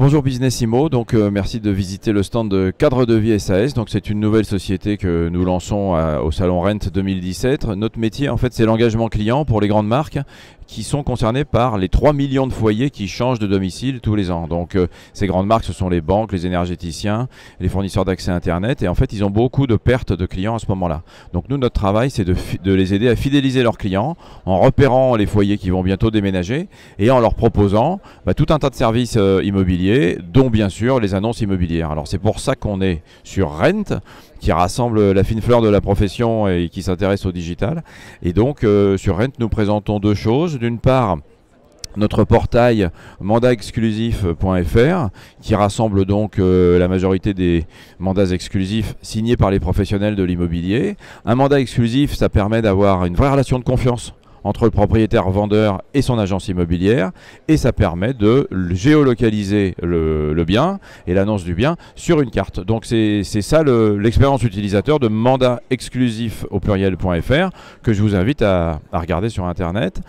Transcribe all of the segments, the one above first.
Bonjour Business Imo, donc euh, merci de visiter le stand de Cadre de Vie SAS. Donc c'est une nouvelle société que nous lançons au salon Rent 2017. Notre métier en fait c'est l'engagement client pour les grandes marques qui sont concernées par les 3 millions de foyers qui changent de domicile tous les ans. Donc euh, ces grandes marques, ce sont les banques, les énergéticiens, les fournisseurs d'accès Internet, et en fait ils ont beaucoup de pertes de clients à ce moment-là. Donc nous, notre travail, c'est de, les aider à fidéliser leurs clients en repérant les foyers qui vont bientôt déménager et en leur proposant bah, tout un tas de services euh, immobiliers dont bien sûr les annonces immobilières. Alors c'est pour ça qu'on est sur Rent, qui rassemble la fine fleur de la profession et qui s'intéresse au digital. Et donc euh, sur Rent, nous présentons deux choses. D'une part, notre portail mandatexclusif.fr qui rassemble donc euh, la majorité des mandats exclusifs signés par les professionnels de l'immobilier. Un mandat exclusif, ça permet d'avoir une vraie relation de confiance entre le propriétaire-vendeur et son agence immobilière, et ça permet de géolocaliser le, bien et l'annonce du bien sur une carte. Donc c'est ça l'expérience utilisateur de mandat exclusif au pluriel.fr que je vous invite à, regarder sur Internet.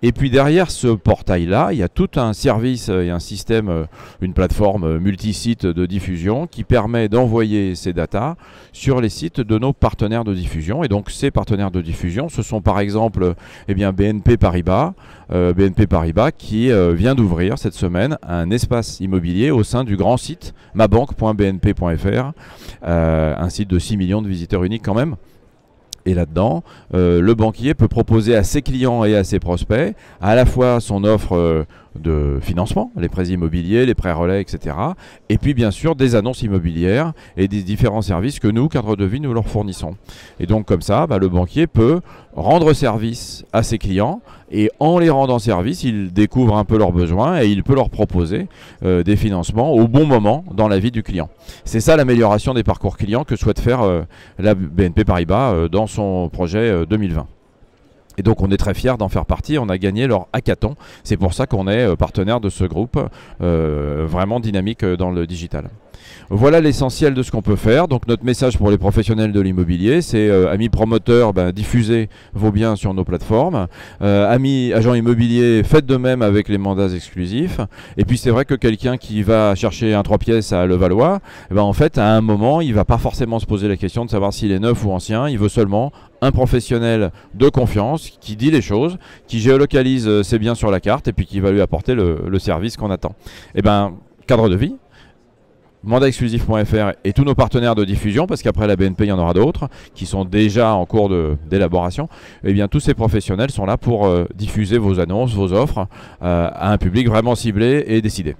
Et puis derrière ce portail-là, il y a tout un service et un système, euh, une plateforme euh, multisite de diffusion qui permet d'envoyer ces datas sur les sites de nos partenaires de diffusion. Et donc ces partenaires de diffusion, ce sont par exemple et eh bien, BNP Paribas, euh, BNP Paribas qui euh, vient d'ouvrir cette semaine un espace immobilier au sein du grand site mabanque.bnp.fr, euh, un site de 6 millions de visiteurs uniques quand même. Et là-dedans, le banquier peut proposer à ses clients et à ses prospects à la fois son offre de financement, les prêts immobiliers, les prêts relais, etc. Et puis bien sûr des annonces immobilières et des différents services que nous, cadres de vie, nous leur fournissons. Et donc comme ça, bah, le banquier peut rendre service à ses clients et en les rendant service, il découvre un peu leurs besoins et il peut leur proposer euh, des financements au bon moment dans la vie du client. C'est ça l'amélioration des parcours clients que souhaite faire euh, la BNP Paribas euh, dans son projet 2020. Et donc on est très fiers d'en faire partie. On a gagné leur hackathon. C'est pour ça qu'on est euh, partenaire de ce groupe euh, vraiment dynamique euh, dans le digital. Voilà l'essentiel de ce qu'on peut faire. Donc notre message pour les professionnels de l'immobilier, c'est amis promoteurs, ben, diffusez vos biens sur nos plateformes. amis agents immobiliers, faites de même avec les mandats exclusifs. Et puis c'est vrai que quelqu'un qui va chercher un 3 pièces à Levallois, ben, en fait à un moment, il va pas forcément se poser la question de savoir s'il est neuf ou ancien. Il veut seulement un professionnel de confiance qui dit les choses, qui géolocalise euh, ses biens sur la carte et puis qui va lui apporter le, service qu'on attend. Et eh ben, cadre de vie, mandatexclusif.fr et tous nos partenaires de diffusion, parce qu'après la BNP, il y en aura d'autres qui sont déjà en cours d'élaboration, et eh bien tous ces professionnels sont là pour euh, diffuser vos annonces, vos offres euh, à un public vraiment ciblé et décidé.